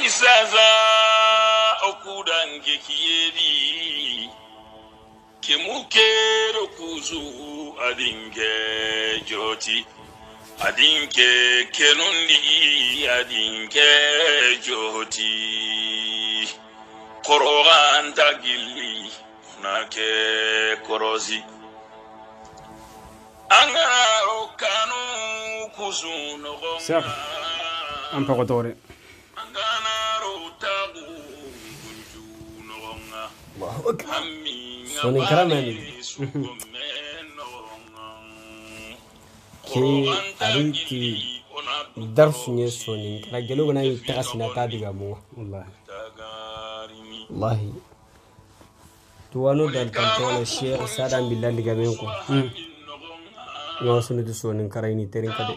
isaza okudange kiyeri kemukero kuzu adinge joti adinke kenundi adinke joti koroganta gilli unake korozi angaro kanu kuzu nogonga Siap, ampa kotore. Sono in caramelle. ke a bɛ ke soni. ɲɛ sɔɔni kɛra gɛlɛw kana y'i taga sina t'a di ka mɔ wallahi tuwano da tantɔla shekh sadan bi landiga ko ɲɔgɔn sunuti kara ini terin ka dɛ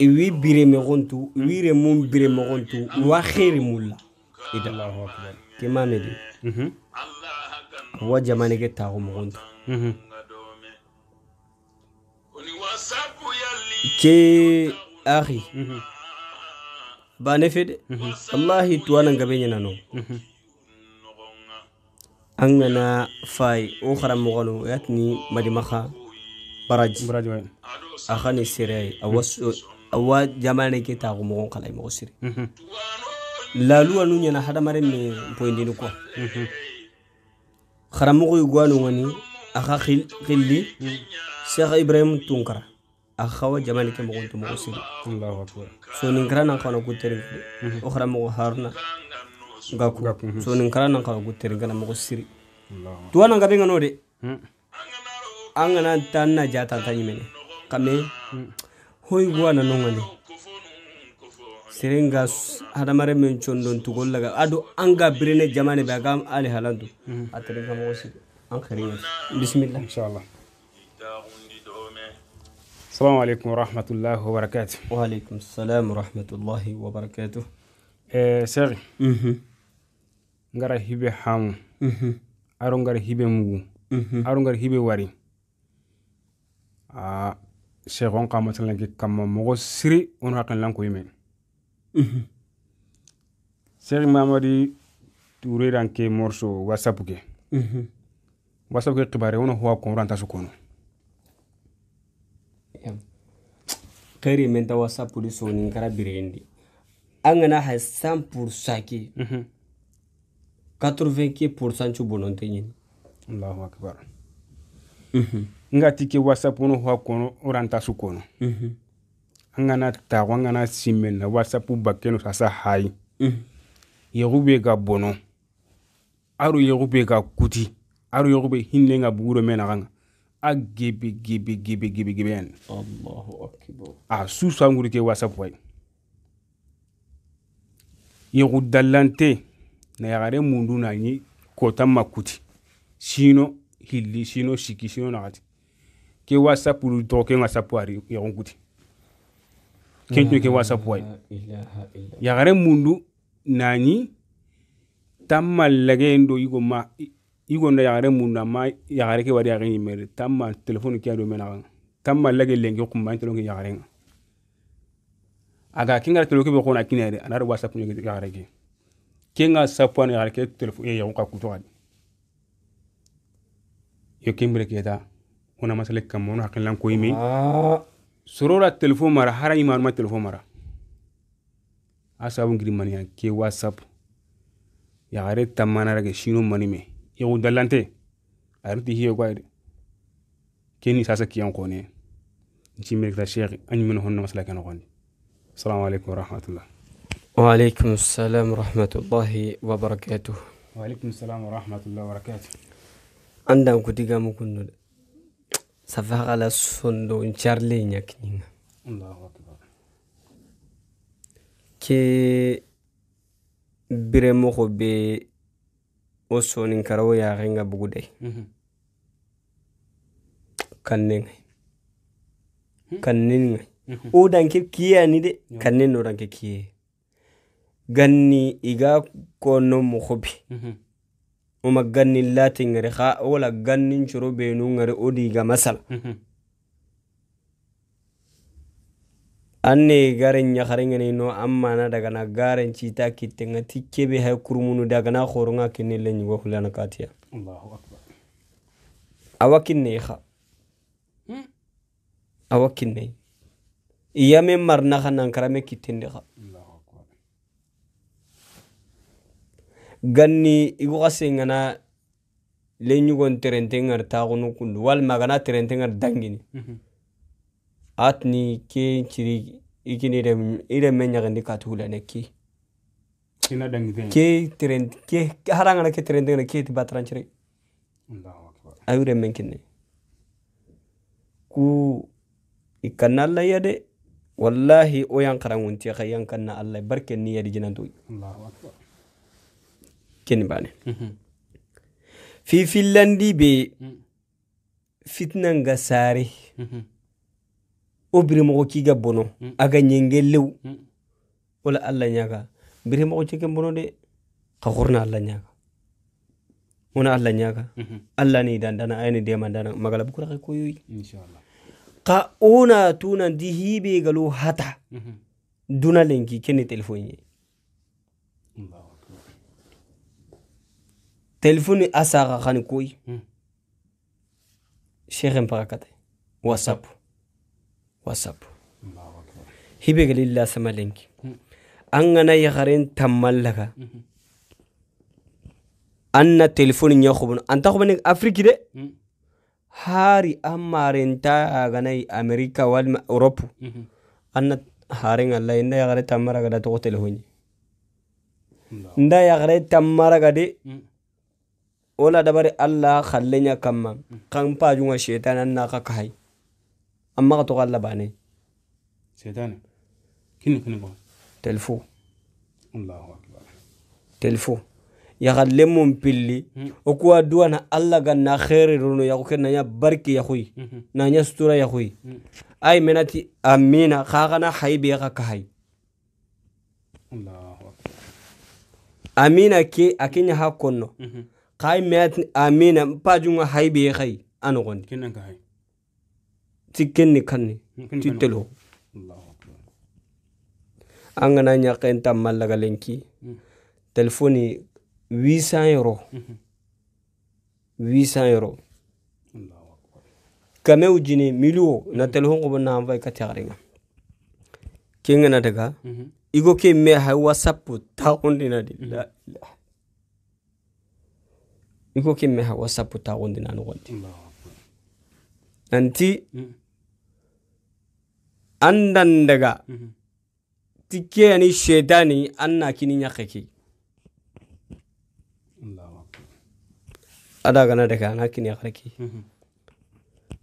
Iwi i wi bire mɔgɔn tu i wi re mun bire wa kema mm-hmm. wa jamani ke taxu moxonto mm-hmm. ke axi mm-hmm. bane fe de wallahi tuwana ngabe ñanano an gana fay o madi makha baraj baraj, wa akhani sirai awas awa jamani ke sirai laaluwa nu ñana hadamaren me mpoyindini quoi xaramoxo yu gwanu ngani axa xilli cheikh ibrahim tunkara a xawa jamani ke moxon to moxo so nin kara nan xawana gutterin kede o xaramoxo haruna gaku mhm. sonin kara nan xawa gutterin kana moxo siri tuwa nan gabe ngano de hmm. a ngana tan na jatan ta ñimene xame hoy hmm. gwana nongani serenga hadamare men condon tugol laga ado anga birene jamane be agam ali halandu atrenga mo si an khariya bismillah inshallah السلام عليكم ورحمة الله وبركاته وعليكم السلام ورحمة الله وبركاته سيغي ngara hibe hamu aro ngara hibe mugu aro ngara hibe wari a sheikh on kama talanke kama mogo siri on hakkan lanko yimen Cheikh mm-hmm. Mamadi touré dan ke morso whatsapp ke mm-hmm. whatsapp ke kibare wono huwa kon ranta su kono kari menta whatsapp li soni kara birendi angana ha 100% ke 80 mm-hmm. ke pourcent cu bononte ñini allahu akbar ngati ke whatsapp wono huwa kono ranta su kono n kana ta ko n kana simɛli na wasapu ba keno sasa hayi mm. yɛgu be ka bɔnɔ aro yɛgu be ka kuti aro yɛgu be hinne ka buguro mɛna ka ŋa a gebe gebe gebe gebe gebe yan a su sanguru ke wasapu ayi yɛgu dallante na yagare mundu na ɲi kɔtan ma kuti sino hilli sino siki sino nagati ke wasapulu dɔgɔ ke ŋa sapu ari yɛgu kuti kencu ke whatsapp yagare mundu nani tamma lagayen do yigo ma yigo yagare mundu amma yagare ke wari yagare yimere tamma telefoni ke do menaga tamma lage lengi kumma telo ke yagare nga aga kinga ke be kona kinere anar whatsapp ne yagare ke kenga sapwan yagare ke telefoni yago ka kuto gadi yo kembere ke ta masale kammo no hakkilan ah. sorora telefon mara hara imanuma telefon mara asabu ngiri maniya ke whatsapp yagare tammanarage shino manime yegu dallante arinti hiye gwayde keni sasa kiyan kone nchimirikta sheikh anyumene honno masala keno gondi assalamu alaikum warahmatullah وعليكم السلام ورحمة الله وبركاته وعليكم السلام ورحمة الله وبركاته عندهم كتيجا مكنود Safaa ala sondoo ncarlee nyakninga. Kee bire moko be wo soninkaroo yaakhenga buguday. Kanneenga. Mhm. Kanneenga. Mm? Mhm. Odanke kiyaani de kanneen danke kiyee. Ganni igaa koonoo moko be. Mhm. ومجني اللاتي غري خا ولا جنن شرو بينو غري أوديغا مثلا anne garen yakharengene no ammana dagana garen cita kittenga ti kebe hay kurmunu dagana khoronga kinille nyugo hulana katia allahu akbar awakinne kha awakinne iyame marna khanan karame kittende kha ganni igu kase ngana lenyugon terente ngar taxunu kundu walma gana terente ngar dangini mhm. atni ke ciri ikini ireme ñaxindi katugulane ki ke terente ke harangana ke terente ngana keti batarancire ayu kinne ku ikanna allaya de wallahi o yankarangunti xa yankanna allay barkenni yadi jinantuy kenni baane. Mm-hmm. fifillandi bee mm. fitnan ga saare mm-hmm. o biremɔgɔ k'i mm. mm. ga bɔnɔ a ga ɲɛngɛ lew o la ala ɲaga biremɔgɔ cɛ kɛ bɔnɔ dɛ ka allah ala ona allah ɲaga mm-hmm. allah ni dandana a ni dɛma dana magalabu kura ka yi ka ona tuna di hibe galo hata duna lenki kene telefon telefoni asaga khani koi shekhe mpaka kate whatsapp whatsapp hibega lilla sama lenki an gana yakharen tammallaga anna telefoni ñakhubun anta khubani afrique de hari amarenta ganai america wal europe anna haren allah inda yakhare tammaraga da to telefoni nda yakhare tammaraga de ولا دبر الله خلينا كما كان باجون الشيطان أنا كاي أما تغلى باني شيطان كن كن تلفو الله أكبر تلفو yaxalle mun pilli wo kuwa duwa na alla ga na xeeriruno yaxu ke naña barki yaxuyi naña sutura yaxuyi ay menati amina xaxana xayibe xa kaxay amina ke a ke ñaxa konno kai meat amina pajunga hai be kai anogon kenan ka kani tikken ni kanni titelo an gana ñakaen tammal laga lenki hmm. telefoni 800 euro 800 euro kame ujini milio na telefon ko bonna hanfay ka tiaringa kengana daga hmm. igo ke me hay whatsapp ta kondina di hmm. iko kimmeha wasaputa gondi nanu gondi nanti andan daga tikke ani shedani anna kini nyakeki ada gana daga ana kini yakaki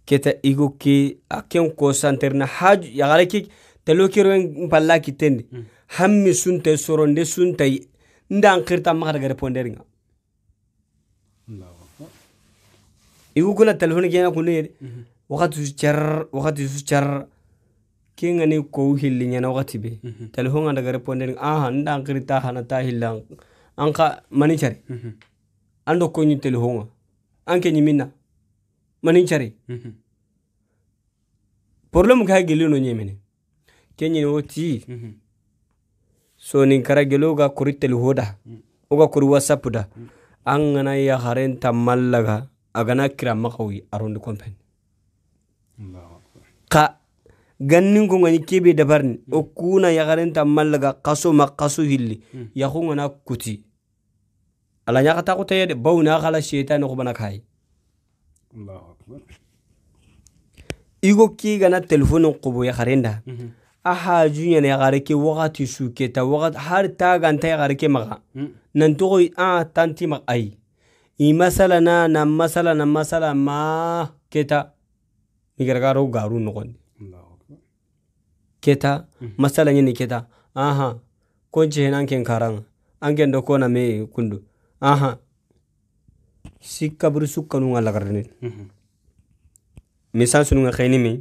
keta igo ke aken ko santerna haj yagareki telo kiroen balla kitendi hammi sunte soronde suntai ndan kirta magara ponderinga igukula telefoni kena kunere mhm. wakati suchar wakati suchar kenga ni ko hilli nyana wakati be mhm. telefon anda gare ponde aha nda ngirita hana ta hillang anka mani mhm. ando ko e ni telefon anke ni minna mani problem ka gelu no nyemene kenyi no so nin kara gelu ga kuri telefon da uga kuri whatsapp da an ya haren tamallaga agana kira makawi arondi kompen ka gannin ko ngani kebe dabarni o kuna yagaren mallaga kaso ma kaso hilli yahu ngana kuti ala nyaka ta kutaya khala shaytan ko bana kai igo ki gana telefonin qubo yagarenda a haju yana yagareke wakati suketa wakat har ta ganta yagareke maga nan togo a tanti mag ai na namasala namasala ma keta nigaragaro garu nogondi keta masala ni keta aha konche hen karang karang, anken do kona me kundu aha sikka buru sukka nunga misal sununga khayni me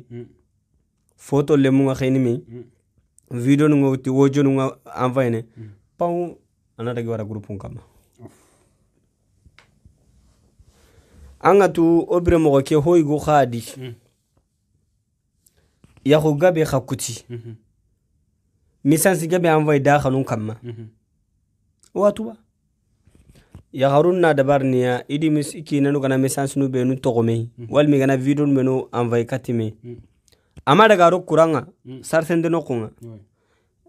foto lemu khayni me video nunga wuti wojo nunga anvayne pau anadagi wara groupe kama an ga tu opere mogo ke ho igo ga di mm. ya go gabe mm-hmm. e mm-hmm. ga kuti misansi gabe an vai da e khanun kamma wa tuba ya harun na dabar niya idi mis iki nanu kana misansi nu benu togome wal mi gana video nu benu an vai katime amma daga ro kuranga sarsen de no kunga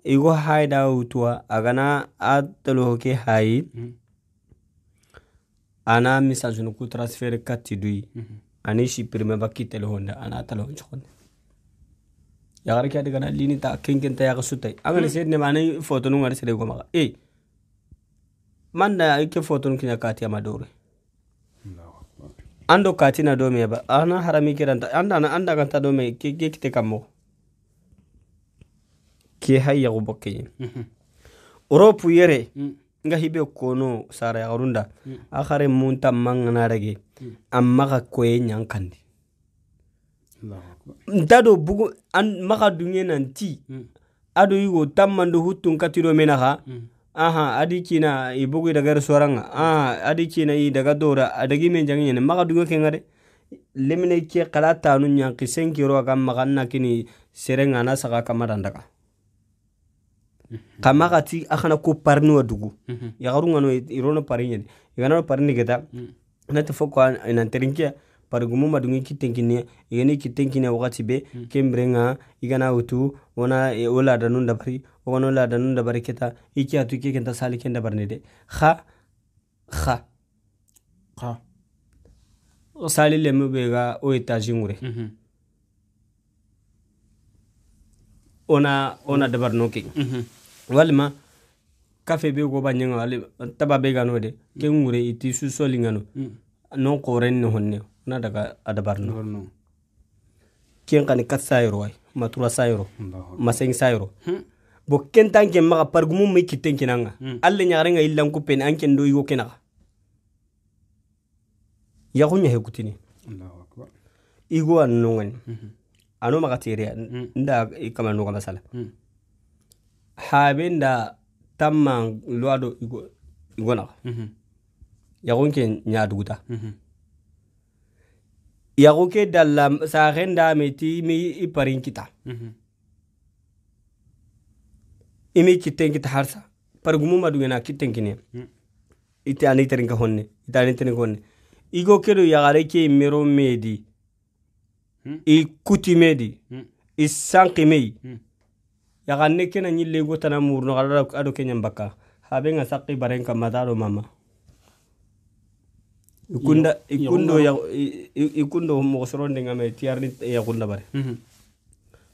igo haida utua agana atalo ke haid mm ana misajini ku transfer kati dui mhm. ani shi prime baki telehonde ana telehon chokone yagar kya digana lini ta kenken ta yaga sutai angani mhm. mm. sedne mani foto nu ngari sere gomaga e manda ike foto nu kinya kati amadore ando kati na dome ba ana harami kiranta anda na anda kanta dome ke ke kite kamo ke hayya go bokke europe mhm. yere mm. nga hibe kono sara yagarunda hmm. akhare munta manganarage hmm. amma ka e nyankandi nta do bugu an maka dunge nanti hmm. ado yugo tammando hutun katiro menaha aha adi kina i bugu daga soranga aha adi kina i daga dora adagi men jangene maka dunge kengare lemine ke kala tanu nyanki senkiro aga maganna kini serenga na saka kamadan kama kati akhana ko parni wa dugu mhm. yagaru ngano irono e, e parni yadi igana parni geta nati fo ko ina terinkia parigumu madungi kitenkine igani kitenkine wakati be kembrenga igana utu wana ola danun dabari wana ola danun dabari keta mhm. e iki mhm. atu iki kenta sali kenda barne de kha kha kha sali lemu bega o etaji ngure ona ona dabar noking walima kafe be goba ñenga wali taba be gano de ke mm. ngure iti susoli ngano mm. non koren ni honne na daga adabarno ken kani kat sayro way ma tura sayro ma seng sayro hmm. bo ken tanke maga pargumu mi kiten kinanga hmm. alle nyaare nga illan ku pen anke ndo yo kenaga ya kunya he kutini igo an nongani hmm. ano maga tere nda kama no kama sala habenda tamma luado igona mhm. yagun ke nyaduguta mhm. yagun ke dalla sahen dameti mi iparin kita mhm. imi kitten kita harsa pargumuma dugena kitten kine mm. ite ani terinka honne ite ani terinka honne igo kedo yagare ke mero medi mm. i kutimedi mm. i sankimei yaganne kena ñille lego tana murno xala ado keñan bakka habe nga saqi baren kamma ta mama ikunda ikundo ya ikundo mo soronde nga me tiarni ya kunda bare mhm.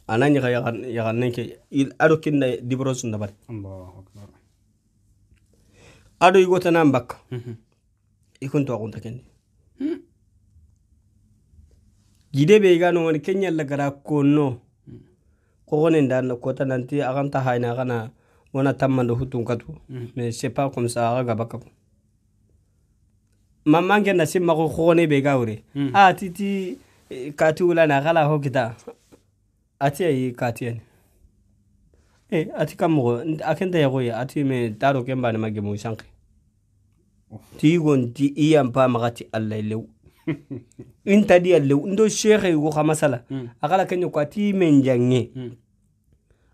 ana ñi ga yagan yagan ke il ado kinna dibro sunda bare allahu akbar ado igo tana bakka mhm. ikunto akunta kenni gide hmm. be ga no woni kenya lagara ko no kogonin da kota nanti akan ta haina kana wana tammando hutun katu mais mm. c'est pas comme ça aga gaba kapo mamman ke na simma ko kogone be gaure mm. a ah, titi kati wula na kala ho kita ati ayi kati yani e eh, ati kamogo akenta yago ya ati me taro kemba na magemu sanki tigon ti iyampa magati allah lew intadi yalle ndo shekhe go ga masala hmm. akala kenyo kwa ti menjange hmm.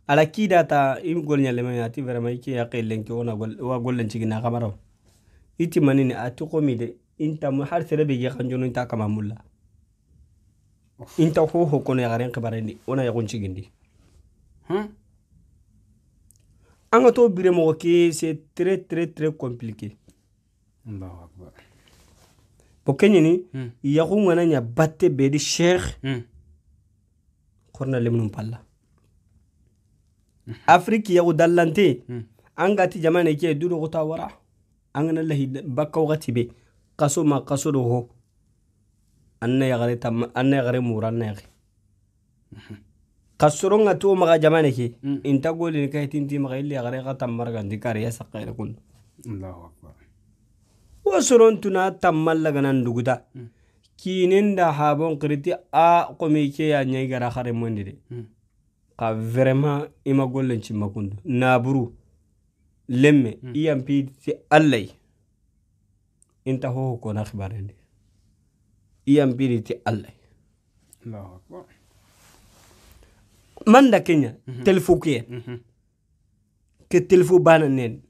ala kida ta im gol nyalle me ati vraiment ki yaqelen ki ona gol wa gollen ci gina kamaro iti manini ati qomi de inta mu har sere be yakan jono inta kama mulla inta ho ho kono yagaren kibarindi ona yagun ci gindi hmm? an ka to bire mɔgɔ ke c'est très très très compliqué. Allahu akbar. بوكيني يقوم أنا باتي بيدي شيخ قرنا لمنهم بالله أفريقيا ودلنتي أنغاتي جماعة كي دورو غتا ورا أنغنا الله بكا وغتي بي قصو ما قصو هو أنا يغري تم أنا يغري مورا أنا يغري قصرون أتو مغا جماعة كي إنتا قولي نكايتين تي مغا اللي يغري غتا مرغان دي كاريا سقير كله الله أكبر kuba soron tuna tammalla ganan duguta hmm. kinen da habon kiriti a komi ke ya nyai gara hare mondi de hmm. ka vraiment ima gollen cimma kundu naburu lemme iyan hmm. e piditi allai inta hoho kona hibarendi iyan e piditi allai man kenya telfo ke ke telfo banan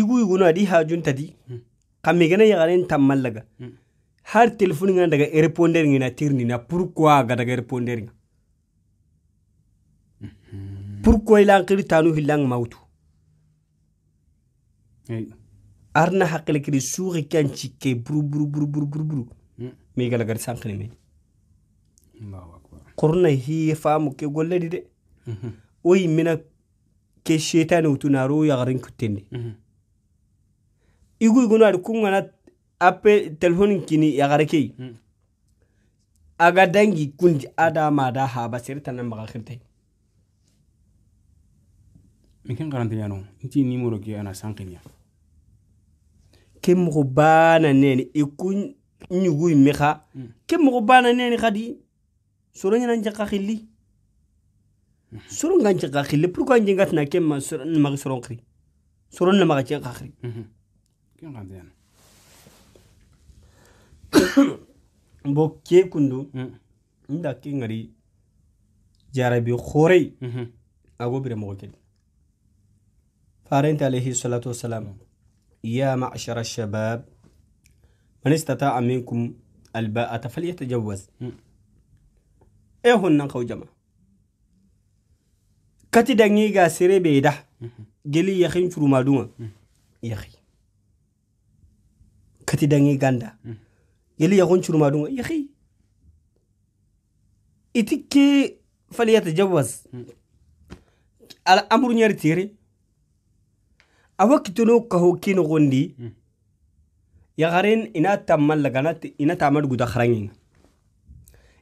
iguu iguna adii haajuun di hmm. kan meegana yaqaneen tan mallaga hmm. har telefoni nga daga ereponderi nga na tirni na pourquoi ga daga ereponderi nga hmm. pourquoi ilan qiri tanu hilang mautu arna hakkile kiri suuxi kan cikke buru buru buru buru buru buru meegala gar sanqini me qurna hiye faamu ke golledi de o yimmina ke shetani wutu naaro yagarin kuttendi igu igunu ari kungana ape telefoni kini yagare kei hmm. aga dangi kundi ada mada haba serita na maga khirte mikin garanta yano inti nimero ki ana ya kem mugo bana nene ikun nyugu imekha hmm. kem mugo bana nene khadi soronya nan jaka khilli hmm. soron gan jaka khilli pourquoi na kem ma soron ma soron khri soron na maga jaka khri كن غادي انا يعني؟ بو كي كندو ندا كي غري جاربي خوري اغو بري مو كده فارنت عليه الصلاة والسلام يا معشر الشباب من استطاع منكم الباءة فليتجوز ايه هن قو جماعه kati dangi ga sere be da geli yakin furuma duma yaki kati dangi ganda mm. yeli yakon curma dunga yahi iti ke faliyata jabwas mm. al amur nyari tere awa kitono kaho kino gondi mm. ina tammal lagana ina tamad guda kharanginga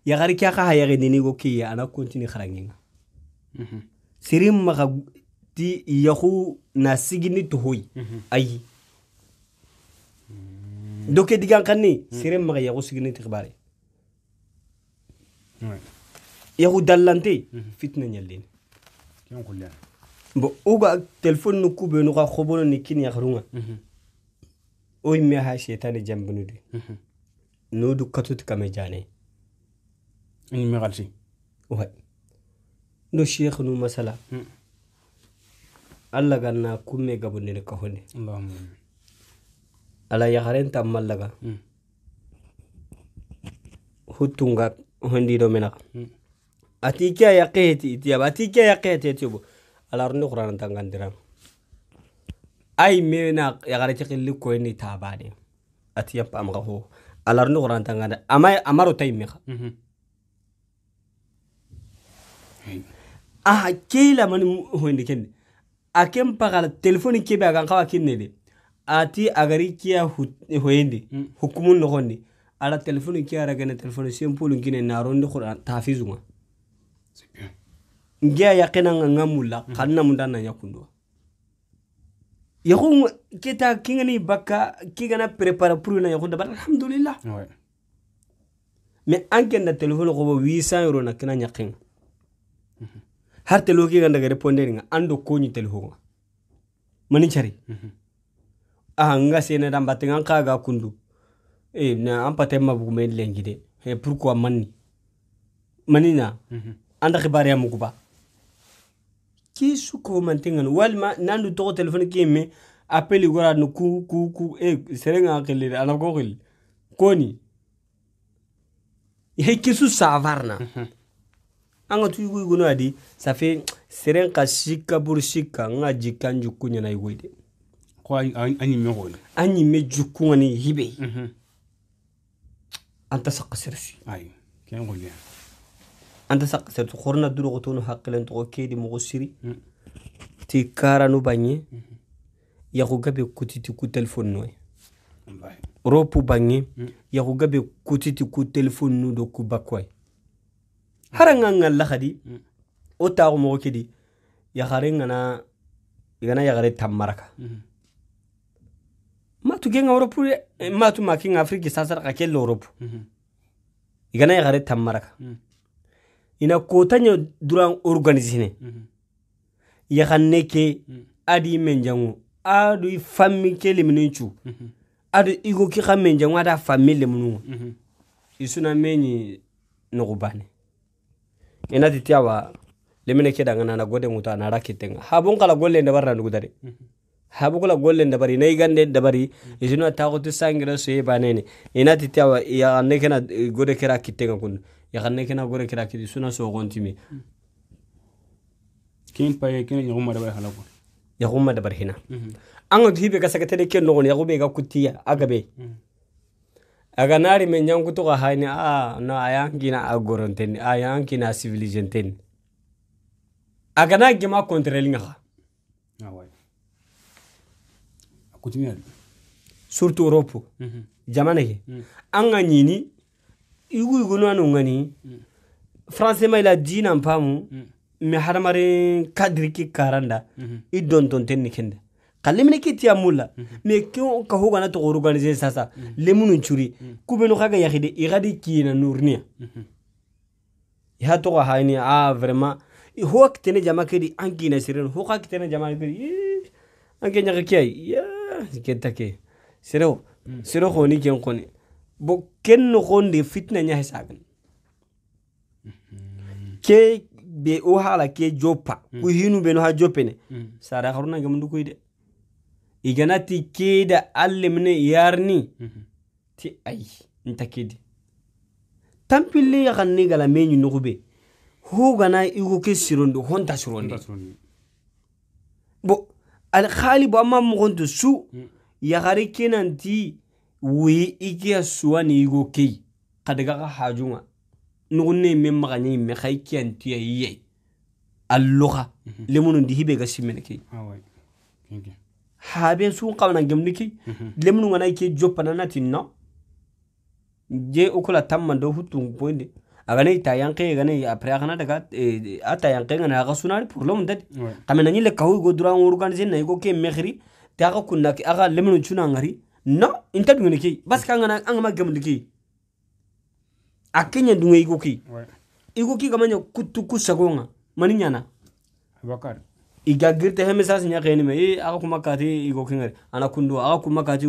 yagari kya kaha yagi dini go kiya ana kontini kharanginga -hmm. sirim ya ya ya mm-hmm. maga di yahu na tuhoi mm-hmm. ayi دوكي ديغان قني سيرين مغا يغو سيغني تخباري نعم. يغو دالانتي فتنة نيلين كيان كلها يعني. بو اوغا كوبو نو بينو ني كين يا يغرونغا اوي مي ها شيطان جنب نو دي نو دو كاتوت كامي جاني اني مغالشي وهي نو شيخ نو مسألة الله غنا كومي غابوني نكهوني اللهم ala yagaren tammal laga huttunga hondiɗo menaga ati ke a yakke heti itiyaba ati ke a yakke heti hetiyobo alarni xuranantangandiran ay mena yagareti xilli koyni tabane ati yampa amaxa xo alarni xurantangandi ama amaro ta immexa aha ke lamani hoyndi kende a ken paxala téléphone kebe agan xawa kinnede ati agari kia hoyende mm. hukumu nogondi ala telefoni kia ragene telefoni sempolu ngine narondi qur'an tafizunga ngia yakena nga ngamula mm. kanna munda na yakundwa yakhun keta kingani bakka kigana prepare pour na yakhunda bar alhamdulillah ouais. mais anke na telefoni qobo 800 euro na kina nyakinga mm -hmm. har telo kiganda gare ponderinga ando konyi telefoni mani chari mm -hmm aha nga sene dan batte nga kaga kundu e na an pate ma bu men e eh, pourquoi manni manina mhm. anda khibare ya muguba ki su ko man walma nandu to telephone ki me appel gora no ku ku ku e serenga khilire ana ko khil koni ye kisu savarna mhm. an ka tugu igono adi safe seren ka sikka buru sikka n ka jikka n jukku ko an yimme honi an yimme jukkuŋoni hibe mm-hmm. anta sakka sersi ay ken golle anta sakka sersi horna durogo tono hakkilen togo kedi mogo siri mm. ti karanu baŋe mm-hmm. yaxu gabe kutiti ku telefone noye ropu baŋe mm. yaxu gabe kutiti ku telefone nu do ku bakkoye haraŋa ŋalla hadi wo mm. taxu mogo kedi yaxare ŋana igana yaxare tammaraka mm -hmm tugenga europe eh, matu making afrika sasa ka kelle europe mhm. igana yagare e tammaraka mhm. ina kotanya duran organisine mhm. yaganne ke adi menjangu adu i fami ke leminencu adu igo ki ga menjangu ada fami leminungu isuna menyi nogubane ina titiawa lemine ke dangana na gode mutu anara kitenga habon barra nugudare mm -hmm. habugla gollen dabari nay gande dabari isino taqoti sangira so yebanene inati tawa ya nekena gode kera kitenga kun ya nekena gode kera kiti suna so gontimi kin paye kin yaguma dabari halako yaguma dabari hina anga hibe ka sakatene ken nogon yagube ga kutiya agabe aga nari men yankutu ga hayni a na ayankina agoronten ayankina civilisenten aga na gema kontrelnga kutumia surtu europe mhm. jamana ke mhm. an ga ɲini igu igu no anu ngani mhm. France ma ila dina mpamu mi kadri ki karanda i ton ten nikende kende ka lemine ki tiya mulla me ka ho gana to sasa lemunu churi kubenu kaga yahide i gadi kina nurnia, ya to ha ni a vraiment i kitene jama kedi an kina sirin ho ka kitene jama kedi an kenya kenta ke sero sero khoni ken khoni bo ken no de fitna nya hisaben ke be o hala ke jopa ku hinu be no ha jopene sara kharuna ngam ndu koyde iganati ke da allimne yarni ti ay ntakidi tampille yakanni gala meñu nugube hugana igu ke sirondo honta sirondi bo alkhali bwama mugondo su yagari kenanti we ikiya suwa ni igo kei kadaga ka hajunga nugunne me maganya imme khay kianti ya yiye alloga lemunu ndi hibe ga simmene kei habe su qawna gemni kei lemunu ngana ke jopana natinna je okola tamma do hutun poinde agane tayanke gane apre agana daga a tayanke gane aga sunari problem dad kamena ni le kahu go dura organize na go ke mekhri ta aga kunna ke aga lemnu chuna ngari no intad dungene ke bas ka ngana anga ma ke akenya dunga igo ke igo ke kamanya kutu kusagonga mani nyana bakar igagirte he message nya kene me aga kuma kati igo ke ngari ana kundu aga kuma kati